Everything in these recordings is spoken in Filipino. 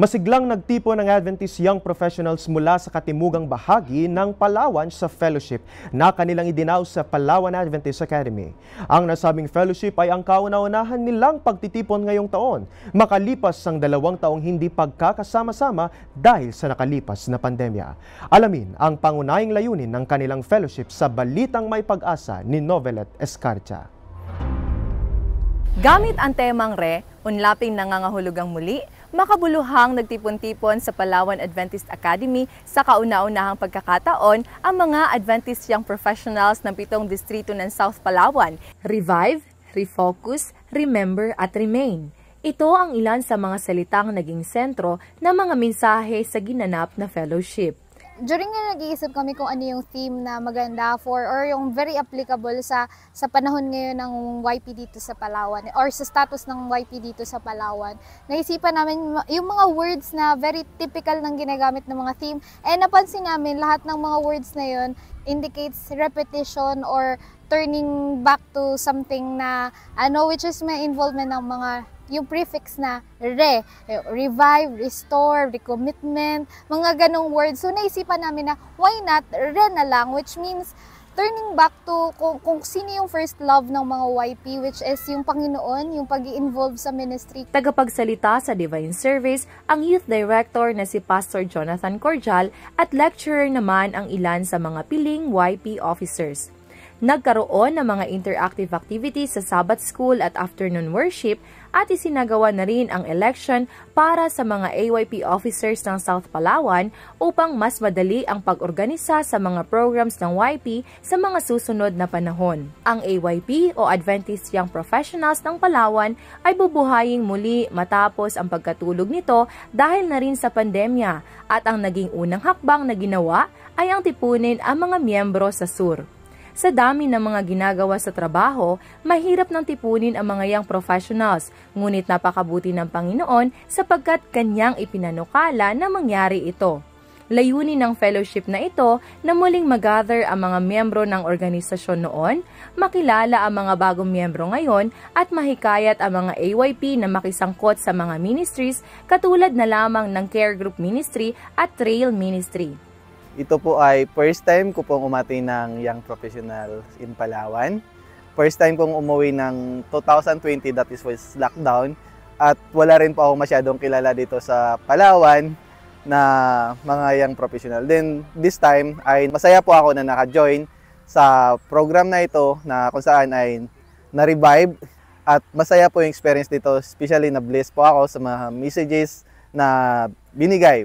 Masiglang nagtipon ng Adventist Young Professionals mula sa katimugang bahagi ng Palawan sa fellowship na kanilang idinaw sa Palawan Adventist Academy. Ang nasabing fellowship ay ang kauna-unahan nilang pagtitipon ngayong taon, makalipas ang dalawang taong hindi pagkakasama-sama dahil sa nakalipas na pandemya. Alamin ang pangunahing layunin ng kanilang fellowship sa Balitang May Pag-asa ni Novelet Escarcha. Gamit ang temang re, unlaping nangangahulugang muli, makabuluhang nagtipon-tipon sa Palawan Adventist Academy sa kauna-unahang pagkakataon ang mga Adventist young professionals ng pitong distrito ng South Palawan, Revive, Refocus, Remember at Remain. Ito ang ilan sa mga salitang naging sentro ng mga mensahe sa ginanap na fellowship during na nag-iisip kami kung ano yung theme na maganda for or yung very applicable sa sa panahon ngayon ng YP dito sa Palawan or sa status ng YP dito sa Palawan. Naisipan namin yung mga words na very typical ng ginagamit ng mga theme and eh, napansin namin lahat ng mga words na yun indicates repetition or turning back to something na ano which is may involvement ng mga yung prefix na re, eh, revive, restore, recommitment, mga ganong words. So naisipan namin na why not re na lang which means turning back to kung, kung sino yung first love ng mga YP, which is yung Panginoon, yung pag involve sa ministry. Tagapagsalita sa Divine Service, ang Youth Director na si Pastor Jonathan Cordial at lecturer naman ang ilan sa mga piling YP officers. Nagkaroon ng mga interactive activities sa Sabbath School at afternoon worship at isinagawa na rin ang election para sa mga AYP officers ng South Palawan upang mas madali ang pag-organisa sa mga programs ng YP sa mga susunod na panahon. Ang AYP o Adventist Young Professionals ng Palawan ay bubuhaying muli matapos ang pagkatulog nito dahil na rin sa pandemya at ang naging unang hakbang na ginawa ay ang tipunin ang mga miyembro sa SUR. Sa dami ng mga ginagawa sa trabaho, mahirap nang tipunin ang mga young professionals, ngunit napakabuti ng Panginoon sapagkat kanyang ipinanukala na mangyari ito. Layunin ng fellowship na ito na muling magather ang mga miyembro ng organisasyon noon, makilala ang mga bagong miyembro ngayon at mahikayat ang mga AYP na makisangkot sa mga ministries katulad na lamang ng Care Group Ministry at Trail Ministry. Ito po ay first time ko pong umati ng Young Professionals in Palawan. First time kong umuwi ng 2020 that is was lockdown at wala rin po ako masyadong kilala dito sa Palawan na mga young professional. Then this time ay masaya po ako na naka-join sa program na ito na kung saan ay na-revive at masaya po yung experience dito, especially na blessed po ako sa mga messages na binigay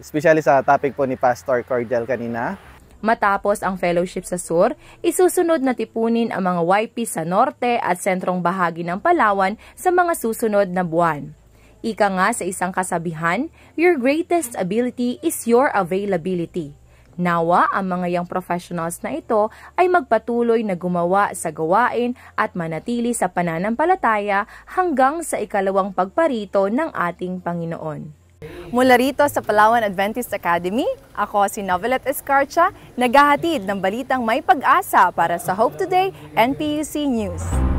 especially sa topic po ni Pastor Cordell kanina. Matapos ang fellowship sa Sur, isusunod na tipunin ang mga YP sa norte at sentrong bahagi ng Palawan sa mga susunod na buwan. Ika nga sa isang kasabihan, your greatest ability is your availability. Nawa ang mga young professionals na ito ay magpatuloy na gumawa sa gawain at manatili sa pananampalataya hanggang sa ikalawang pagparito ng ating Panginoon. Mula rito sa Palawan Adventist Academy, ako si Novelet Escarcha, naghahatid ng balitang may pag-asa para sa Hope Today NPUC News.